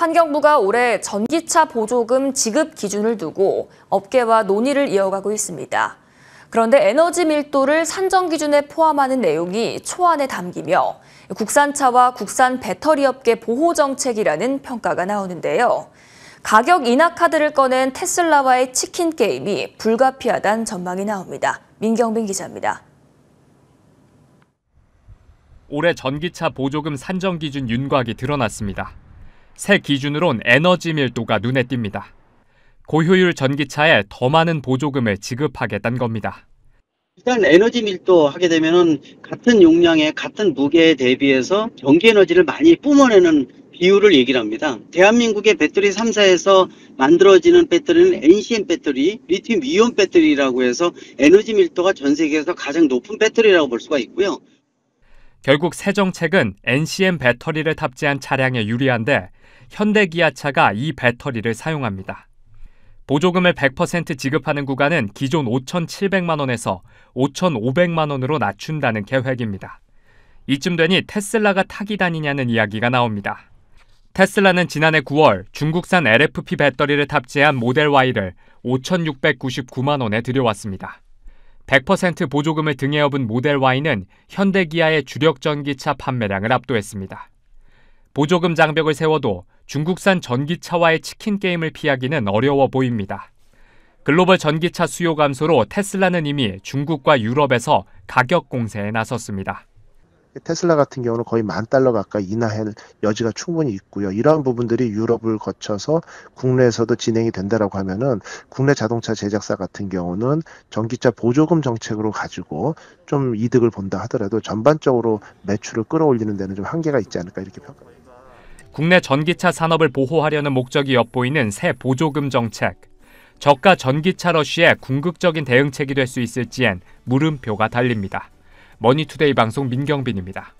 환경부가 올해 전기차 보조금 지급 기준을 두고 업계와 논의를 이어가고 있습니다. 그런데 에너지 밀도를 산정 기준에 포함하는 내용이 초안에 담기며 국산차와 국산 배터리 업계 보호 정책이라는 평가가 나오는데요. 가격 인하 카드를 꺼낸 테슬라와의 치킨 게임이 불가피하단 전망이 나옵니다. 민경빈 기자입니다. 올해 전기차 보조금 산정 기준 윤곽이 드러났습니다. 새 기준으론 에너지 밀도가 눈에 띕니다. 고효율 전기차에 더 많은 보조금을 지급하겠다는 겁니다. 일단 에너지 밀도 하게 되면은 같은 용량에 같은 무게에 대비해서 전기 에너지를 많이 뿜어내는 비율을 얘기를 합니다. 대한민국의 배터리 3사에서 만들어지는 배터리는 NCM 배터리, 리튬 이온 배터리라고 해서 에너지 밀도가 전 세계에서 가장 높은 배터리라고 볼 수가 있고요. 결국 새 정책은 NCM 배터리를 탑재한 차량에 유리한데 현대기아차가 이 배터리를 사용합니다. 보조금을 100% 지급하는 구간은 기존 5,700만 원에서 5,500만 원으로 낮춘다는 계획입니다. 이쯤 되니 테슬라가 타기 다니냐는 이야기가 나옵니다. 테슬라는 지난해 9월 중국산 LFP 배터리를 탑재한 모델 Y를 5,699만 원에 들여왔습니다. 100% 보조금을 등에 업은 모델 Y는 현대기아의 주력 전기차 판매량을 압도했습니다. 보조금 장벽을 세워도 중국산 전기차와의 치킨 게임을 피하기는 어려워 보입니다. 글로벌 전기차 수요 감소로 테슬라는 이미 중국과 유럽에서 가격 공세에 나섰습니다. 테슬라 같은 경우는 거의 만 달러 가까이 인하할 여지가 충분히 있고요. 이러한 부분들이 유럽을 거쳐서 국내에서도 진행이 된다라고 하면은 국내 자동차 제작사 같은 경우는 전기차 보조금 정책으로 가지고 좀 이득을 본다 하더라도 전반적으로 매출을 끌어올리는 데는 좀 한계가 있지 않을까 이렇게 평가합니다. 국내 전기차 산업을 보호하려는 목적이 엿보이는 새 보조금 정책. 저가 전기차 러시의 궁극적인 대응책이 될 수 있을지엔 물음표가 달립니다. 머니투데이 방송 민경빈입니다.